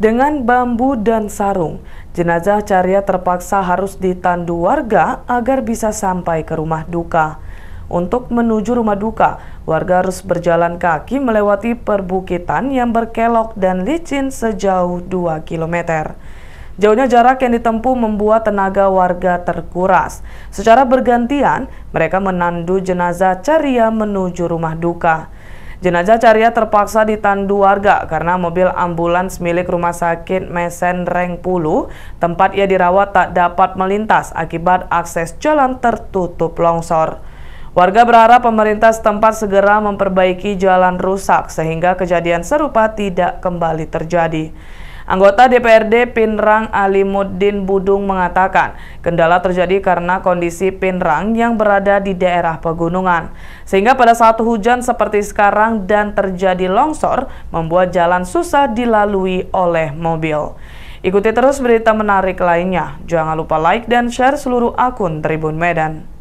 Dengan bambu dan sarung, jenazah Caria terpaksa harus ditandu warga agar bisa sampai ke rumah duka. Untuk menuju rumah duka, warga harus berjalan kaki melewati perbukitan yang berkelok dan licin sejauh 2 km. Jauhnya jarak yang ditempuh membuat tenaga warga terkuras. Secara bergantian, mereka menandu jenazah Caria menuju rumah duka. Jenazah Caria terpaksa ditandu warga karena mobil ambulans milik Rumah Sakit Mesen Rengpulu, tempat ia dirawat tak dapat melintas akibat akses jalan tertutup longsor. Warga berharap pemerintah setempat segera memperbaiki jalan rusak sehingga kejadian serupa tidak kembali terjadi. Anggota DPRD Pinrang Alimuddin Budung mengatakan, kendala terjadi karena kondisi Pinrang yang berada di daerah pegunungan. Sehingga pada saat hujan seperti sekarang dan terjadi longsor, membuat jalan susah dilalui oleh mobil. Ikuti terus berita menarik lainnya. Jangan lupa like dan share seluruh akun Tribun Medan.